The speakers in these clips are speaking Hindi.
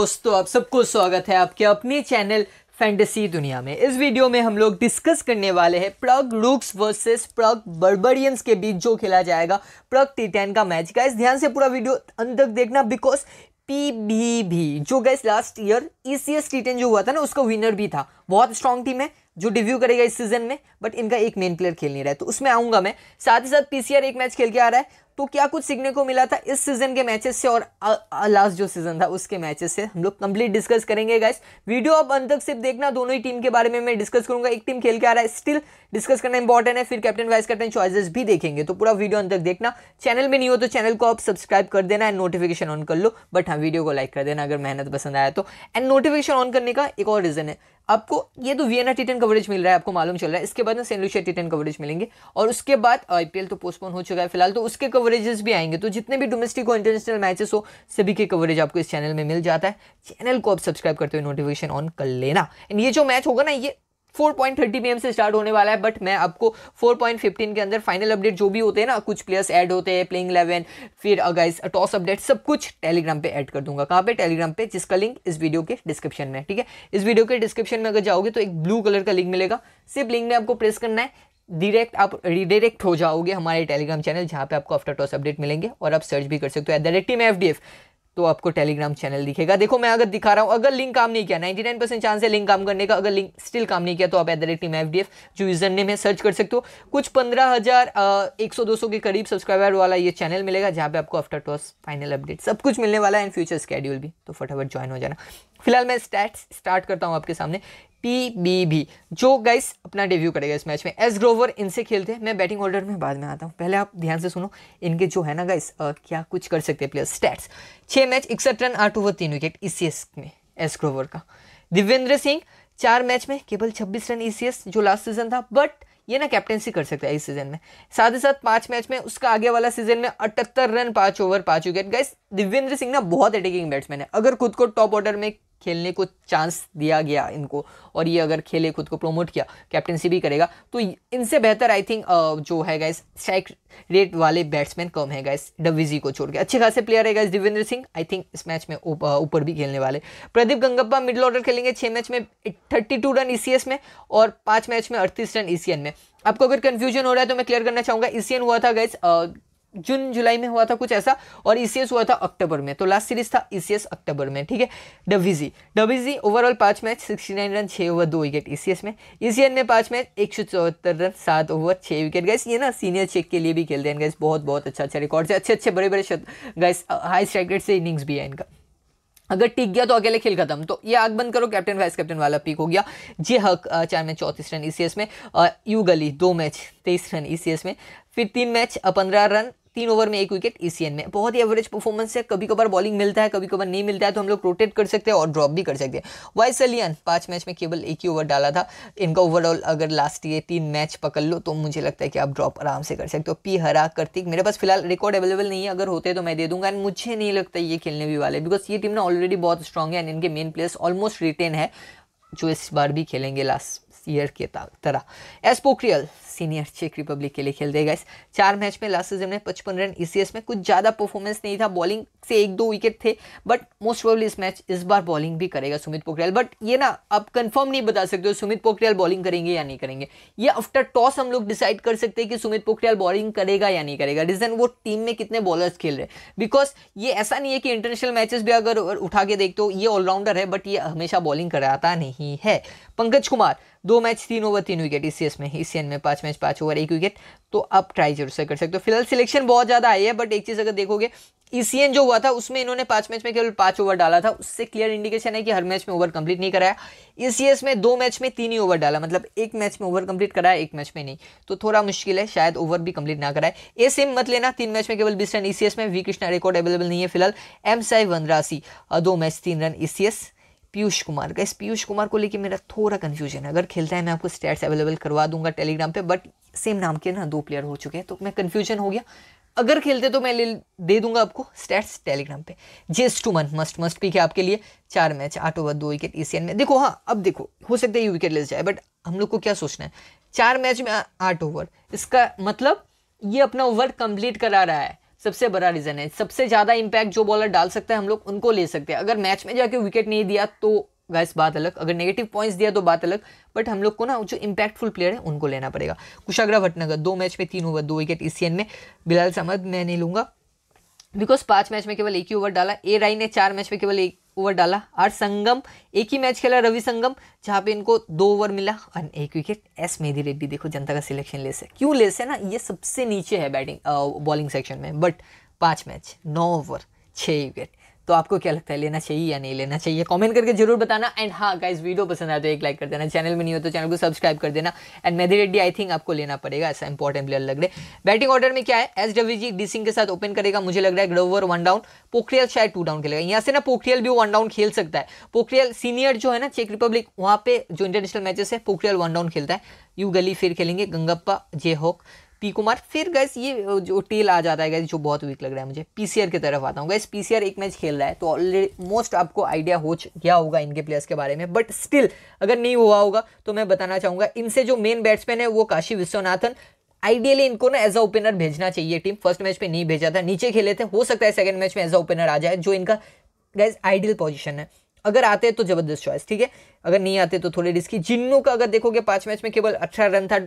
दोस्तों आप सबको स्वागत है आपके अपने चैनल फैंटेसी दुनिया में इस वीडियो में हम लोग डिस्कस करने वाले हैं प्रग रूक्स वर्सेस प्रग बर्बरियंस के बीच जो खेला जाएगा प्रग टी टेन का मैच का इस ध्यान से पूरा वीडियो अंत तक देखना बिकॉज पी भी भी जो guys last year E C S T ten जो हुआ था ना उसका विनर भी था बहुत स्ट्रांग टीम है जो डिव्यू करेगा इस सीजन में बट इनका एक मेन प्लेयर खेल नहीं रहा है तो उसमें आऊंगा मैं साथ ही साथ पीसीआर एक मैच खेल के आ रहा है तो क्या कुछ सीखने को मिला था इस सीजन के मैचेस से और लास्ट जो सीजन था उसके मैचेस से हम लोग कंप्लीट डिस्कस करेंगे गाइस वीडियो अब अंत तक सिर्फ देखना दोनों ही टीम के बारे में मैं डिस्कस करूंगा एक टीम खेल के आ रहा है स्टिल डिस्कस करना इंपॉर्टेंट है फिर कैप्टन वाइस कैप्टन चॉइसेस भी देखेंगे तो पूरा वीडियो अंत तक देखना चैनल में नहीं हो तो चैनल को आप सब्सक्राइब कर देना एंड नोटिफिकेशन ऑन कर लो बट हाँ वीडियो को लाइक कर देना अगर मेहनत पसंद आया तो एंड नोटिफिकेशन ऑन करने का एक और रीज़न है आपको ये तो वीएनआर टी कवरेज मिल रहा है आपको मालूम चल रहा है इसके बाद ना सेंट लुशिया टी कवरेज मिलेंगे और उसके बाद आईपीएल तो पोस्टपोन हो चुका है फिलहाल तो उसके कवरेज कवरेजेस भी आएंगे तो जितने भी डोमेस्टिक और इंटरनेशनल मैचेस हो सभी के कवरेज आपको इस चैनल में मिल जाता है चैनल को आप सब्सक्राइब करते हुए नोटिफिकेशन ऑन कर लेना एंड ये जो मैच होगा ना ये 4.30 पीएम से स्टार्ट होने वाला है बट मैं आपको 4.15 के अंदर फाइनल अपडेट जो भी होते हैं ना कुछ प्लेयर्स ऐड होते हैं प्लेइंग 11 फिर गाइस टॉस अपडेट सब कुछ टेलीग्राम पे ऐड कर दूंगा कहाँ पे टेलीग्राम पे जिसका लिंक इस वीडियो के डिस्क्रिप्शन में ठीक है इस वीडियो के डिस्क्रिप्शन में अगर जाओगे तो एक ब्लू कलर का लिंक मिलेगा सिर्फ लिंक में आपको प्रेस करना है डायरेक्ट आप रिडायरेक्ट हो जाओगे हमारे टेलीग्राम चैनल जहाँ पे आपको आफ्टर टॉस अपडेट मिलेंगे और आप सर्च भी कर सकते हो at the rate team F D F तो आपको टेलीग्राम चैनल दिखेगा देखो मैं अगर दिखा रहा हूँ अगर लिंक काम नहीं किया 99 परसेंट चांस है लिंक काम करने का अगर लिंक स्टिल काम नहीं किया तो आप at the rate team F जो यूजर नेम है सर्च कर सकते हो कुछ पंद्रह हज़ार एक सौ दो सौ के करीब सब्सक्राइबर वाला ये चैनल मिलेगा जहाँ पे आपको आफ्टर टॉस फाइनल अपडेट सब कुछ मिलने वाला है एंड फ्यूचर स्केड्यूल भी तो फटाफट ज्वाइन हो जाना फिलहाल मैं स्टैट्स स्टार्ट करता हूँ आपके सामने पी बी भी जो गाइस अपना डेब्यू करेगा इस मैच में एस ग्रोवर इनसे खेलते हैं मैं बैटिंग ऑर्डर में बाद में आता हूँ पहले आप ध्यान से सुनो इनके जो है ना गाइस क्या कुछ कर सकते हैं प्लेयर स्टैट्स छः मैच इकसठ रन आठ ओवर तीन विकेट ई e में एस ग्रोवर का दिव्येंद्र सिंह चार मैच में केवल छब्बीस रन ई e जो लास्ट सीजन था बट ये ना कैप्टनसी कर सकता है इस सीजन में साथ ही साथ पांच मैच में उसका आगे वाला सीजन में अठहत्तर रन पांच ओवर पांच विकेट गाइस दिव्येंद्र सिंह ना बहुत अटैकिंग बैट्समैन है अगर खुद को टॉप ऑर्डर में खेलने को चांस दिया गया इनको और ये अगर खेले खुद को प्रमोट किया कैप्टनसी भी करेगा तो इनसे बेहतर आई थिंक जो है गाइस स्ट्राइक रेट वाले बैट्समैन कम है गाइस डविजी को छोड़ के अच्छे खासे प्लेयर है guys Divendra Singh I think इस मैच में ऊपर भी खेलने वाले प्रदीप गंगप्पा मिडिल ऑर्डर खेलेंगे छः मैच में थर्टी टू रन ई में और पाँच मैच में अड़तीस रन ई e में आपको अगर कन्फ्यूजन हो रहा है तो मैं क्लियर करना चाहूँगा ई e हुआ था गैस जून जुलाई में हुआ था कुछ ऐसा और ईसीएस e हुआ था अक्टूबर में तो लास्ट सीरीज था ईसीएस e अक्टूबर में ठीक है डब्ल्यूजी डब्ल्यूजी ओवरऑल पांच मैच सिक्सटी नाइन रन छः ओवर दो विकेट ईसीएस e में ईसीएन में पांच मैच एक सौ चौहत्तर रन सात ओवर छः विकेट गैस ये ना सीनियर चेक के लिए भी खेलते हैं गैस बहुत बहुत अच्छा अच्छा रिकॉर्ड है अच्छे अच्छे बड़े बड़े गैस हाई स्ट्राइक रेट से इनिंग्स भी है इनका अगर टिक गया तो अकेले खेल खत्म तो ये आग बंद करो कैप्टन वाइस कैप्टन वाला पिक हो गया जे हक चार मैच चौंतीस रन ईसीएस में यू गली दो मैच तेईस रन ईसीएस में फिर तीन मैच पंद्रह रन तीन ओवर में एक विकेट ई e में बहुत ही एवरेज परफॉर्मेंस है कभी कभार बॉलिंग मिलता है कभी कभार नहीं मिलता है तो हम लोग रोटेट कर सकते हैं और ड्रॉप भी कर सकते हैं सलियन पाँच मैच में केवल एक ही ओवर डाला था इनका ओवरऑल अगर लास्ट ये तीन मैच पकड़ लो तो मुझे लगता है कि आप ड्रॉप आराम से कर सकते हो पी हरा कार्तिक मेरे पास फिलहाल रिकॉर्ड अवेलेबल नहीं है अगर होते तो मैं दे दूंगा एंड मुझे नहीं लगता ये खेलने भी वाले बिकॉज ये टीम ना ऑलरेडी बहुत स्ट्रॉग है एंड इनके मेन प्लेयर्स ऑलमोस्ट रिटेन है जो इस बार भी खेलेंगे लास्ट ईयर के तरह पोखरियल सीनियर चेक रिपब्लिक के लिए खेल देगा इस चार मैच में लास्ट सीजन में पचपन रन ई e में कुछ ज़्यादा परफॉर्मेंस नहीं था बॉलिंग से एक दो विकेट थे बट मोस्ट प्रोबली इस मैच इस बार बॉलिंग भी करेगा सुमित पोखरियाल बट ये ना आप कंफर्म नहीं बता सकते हो सुमित पोखरियाल बॉलिंग करेंगे या नहीं करेंगे ये आफ्टर टॉस हम लोग डिसाइड कर सकते हैं कि सुमित पोखरियाल बॉलिंग करेगा या नहीं करेगा रीज़न वो टीम में कितने बॉलर्स खेल रहे हैं बिकॉज ये ऐसा नहीं है कि इंटरनेशनल मैचेस भी अगर उठा के देखते हो ये ऑलराउंडर है बट ये हमेशा बॉलिंग कराता नहीं है पंकज कुमार दो मैच तीन ओवर तीन विकेट ईसीएस में ईसीएन में पांच मैच पांच ओवर एक विकेट तो आप ट्राई जरूर से कर सकते हो फिलहाल सिलेक्शन बहुत ज़्यादा आई है बट एक चीज़ अगर देखोगे ईसीएन जो हुआ था उसमें इन्होंने पांच मैच में केवल पांच ओवर डाला था उससे क्लियर इंडिकेशन है कि हर मैच में ओवर कंप्लीट नहीं कराया ईसीएस में दो मैच में तीन ही ओवर डाला मतलब एक मैच में ओवर कंप्लीट कराया एक मैच में नहीं तो थोड़ा मुश्किल है शायद ओवर भी कंप्लीट ना कराए ए सिम मत लेना तीन मैच में केवल बीस रन ईसीएस में वी कृष्णा रिकॉर्ड अवेलेबल नहीं है फिलहाल एम साई वनरासी दो मैच तीन रन ईसीएस पीयूष कुमार का इस पीयूष कुमार को लेके मेरा थोड़ा कन्फ्यूजन है अगर खेलता है मैं आपको स्टैट्स अवेलेबल करवा दूंगा टेलीग्राम पे बट सेम नाम के ना दो प्लेयर हो चुके हैं तो मैं कन्फ्यूजन हो गया अगर खेलते तो मैं ले दे दूंगा आपको स्टैट्स टेलीग्राम पे जेस टू मन मस्ट मस्ट पी के आपके लिए चार मैच आठ ओवर दो विकेट एशियन में देखो हाँ अब देखो हो सकता है ये विकेट ले जाए बट हम लोग को क्या सोचना है चार मैच में आठ ओवर इसका मतलब ये अपना ओवर कंप्लीट करा रहा है सबसे बड़ा रीज़न है सबसे ज़्यादा इंपैक्ट जो बॉलर डाल सकता है हम लोग उनको ले सकते हैं अगर मैच में जाके विकेट नहीं दिया तो गैस बात अलग अगर नेगेटिव पॉइंट्स दिया तो बात अलग बट हम लोग को ना जो इम्पैक्टफुल प्लेयर है उनको लेना पड़ेगा कुशाग्रा भटनगर दो मैच में तीन ओवर दो विकेट इस में बिलाल समद मैं नहीं लूंगा बिकॉज पाँच मैच में केवल एक ही ओवर डाला ए राय ने चार मैच में केवल एक ओवर डाला आर संगम एक ही मैच खेला रवि संगम जहाँ पे इनको दो ओवर मिला और एक विकेट एस मेहदी रेड्डी देखो जनता का सिलेक्शन लेस है क्यों लेस है ना ये सबसे नीचे है बैटिंग बॉलिंग सेक्शन में बट पाँच मैच नौ ओवर छः विकेट तो आपको क्या लगता है लेना चाहिए या नहीं लेना चाहिए कमेंट करके जरूर बताना एंड हाँ गाइज वीडियो पसंद आए तो एक लाइक कर देना चैनल में नहीं हो तो चैनल को सब्सक्राइब कर देना and Medhi Reddy I think आपको लेना पड़ेगा ऐसा इंपॉर्टेंट प्लेयर लग रहे बैटिंग ऑर्डर में क्या है S W G D Singh के साथ ओपन करेगा मुझे लग रहा है ग्रोवर वन डाउन पोखरियल शायद टू डाउन खेलेगा यहाँ से ना पोखरियल भी वन डाउन खेल सकता है पोखरियल सीनियर जो है ना चेक रिपब्लिक वहाँ पे जो इंटरनेशनल मैचेस है पोखरियल वन डाउन खेलता है यू गली फिर खेलेंगे गंगप्पा जे हॉक पी कुमार फिर गैस ये जो टेल आ जाता है गैस जो बहुत वीक लग रहा है मुझे पीसीआर की तरफ आता हूँ गैस पीसीआर एक मैच खेल रहा है तो ऑलरेडी मोस्ट आपको आइडिया हो गया होगा इनके प्लेयर्स के बारे में बट स्टिल अगर नहीं हुआ होगा तो मैं बताना चाहूंगा इनसे जो मेन बैट्समैन है वो काशी विश्वनाथन आइडियली इनको ना एज अ ओपनर भेजना चाहिए टीम फर्स्ट मैच पे नहीं भेजा था नीचे खेले थे हो सकता है सेकंड मैच में एज अ ओपनर आ जाए जो इनका गैस आइडियल पोजीशन है अगर आते तो जबरदस्त चॉइस ठीक है अगर नहीं आते तो थोड़े रिस्की जिन्नू का अगर देखोगे पांच मैच में केवल अठारह रन था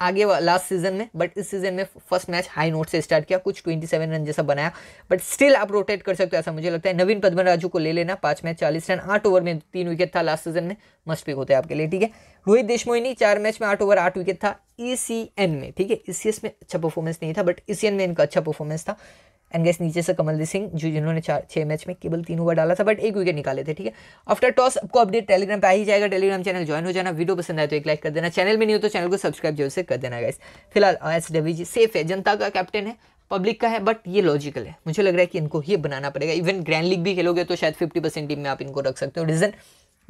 आगे लास्ट सीजन में बट इस सीजन में फर्स्ट मैच हाई नोट से स्टार्ट किया कुछ 27 रन जैसा बनाया बट स्टिल आप रोटेट कर सकते हो ऐसा मुझे लगता है नवीन पद्मन राजू को ले लेना पांच मैच चालीस रन आठ ओवर में तीन विकेट था लास्ट सीजन में मस्ट पिक होते हैं आपके लिए ठीक है रोहित देशमोहिनी चार मैच में आठ ओवर आठ विकेट था ई e में ठीक है ई e में अच्छा परफॉर्मेंस नहीं था बट ई e में इनका अच्छा परफॉर्मेंस था एंड गैस नीचे से कमल सिंह जो जिन्होंने चार छः मैच में केवल तीन ओवर डाला था बट एक विकेट निकाले थे ठीक है आफ्टर टॉस आपको अपडेट टेलीग्राम पे आ ही जाएगा टेलीग्राम चैनल ज्वाइन हो जाना वीडियो पसंद आए तो एक लाइक कर देना चैनल में नहीं हो तो चैनल को सब्सक्राइब जरूर से कर देना गैस फिलहाल एस डब्ल्यू जी सेफ है जनता का कैप्टन है पब्लिक का है बट ये लॉजिकल है मुझे लग रहा है कि इनको ये बनाना पड़ेगा इवन ग्रैंड लीग भी खेलोगे तो शायद फिफ्टी परसेंट टीम में आप इनको रख सकते हो रीजन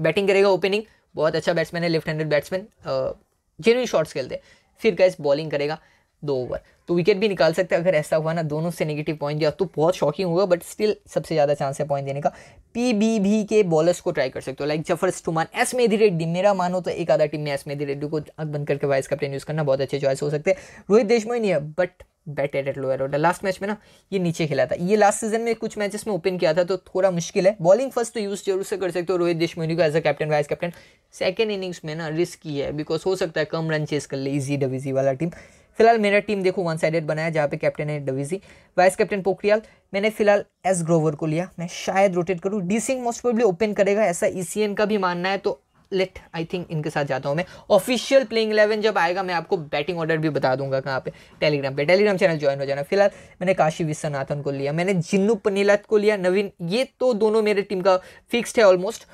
बैटिंग करेगा ओपनिंग बहुत अच्छा बैट्समैन है left handed batsman genuine shots खेलते हैं फिर गैस बॉलिंग करेगा दो ओवर तो विकेट भी निकाल सकते हैं अगर ऐसा हुआ ना दोनों से नेगेटिव पॉइंट दिया तो बहुत शॉकिंग होगा बट स्टिल सबसे ज़्यादा चांस है पॉइंट देने का पीबीबी के बॉलर्स को ट्राई कर सकते हो लाइक जफर टुमान एस मेधी रेड्डी मेरा मानो तो एक आधा टीम में एस मेधी रेड्डी को आग बंद करके वाइस कैप्टन यूज़ करना बहुत अच्छे चॉइस हो सकते हैं रोहित देश नहीं है but better at lower order last match में ना ये नीचे खेला था ये लास्ट सीजन में कुछ मैचेस में ओपन किया था तो थोड़ा मुश्किल है बॉलिंग फर्स्ट तो यूज़ जरूर से कर सकते हो रोहित देशमोनी को as a captain vice captain second innings में ना रिस्की है बिकॉज हो सकता है कम रन चेस कर ले इजी डबीजी वाला टीम फिलहाल मेरा टीम देखो वन साइडेड बनाया जहाँ पे कैप्टन है डविजी वाइस कैप्टन पोखरियाल मैंने फिलहाल एस ग्रोवर को लिया मैं शायद रोटेट करूँ D Singh most probably open करेगा ऐसा ई e का भी मानना है तो लेट आई थिंक इनके साथ जाता हूँ मैं ऑफिशियल प्लेइंग इलेवन जब आएगा मैं आपको बैटिंग ऑर्डर भी बता दूंगा कहाँ पे टेलीग्राम पे टेलीग्राम चैनल ज्वाइन हो जाना फिलहाल मैंने काशी विश्वनाथन को लिया मैंने जिन्नू पनीलत को लिया नवीन ये तो दोनों मेरे टीम का फिक्स्ड है ऑलमोस्ट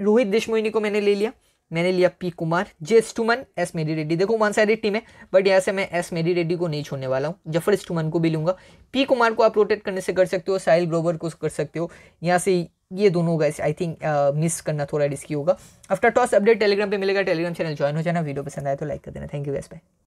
रोहित देशमोहिनी को मैंने ले लिया मैंने लिया पी कुमार जे स्टूमन एस मेरी रेड्डी देखो वन साइड टीम है बट यहाँ से मैं एस मेरी रेड्डी को नहीं छोड़ने वाला हूँ जफर स्टूमन को भी लूँगा पी कुमार को आप रोटेट करने से कर सकते हो साहिल ग्रोवर को कर सकते हो यहाँ से ये दोनों गए आई थिंक मिस करना थोड़ा रिस्की होगा आफ्टर टॉस अपडेट टेलीग्राम पे मिलेगा टेलीग्राम चैनल ज्वाइन हो जाना वीडियो पसंद आए तो लाइक कर देना थैंक यू वैस भाई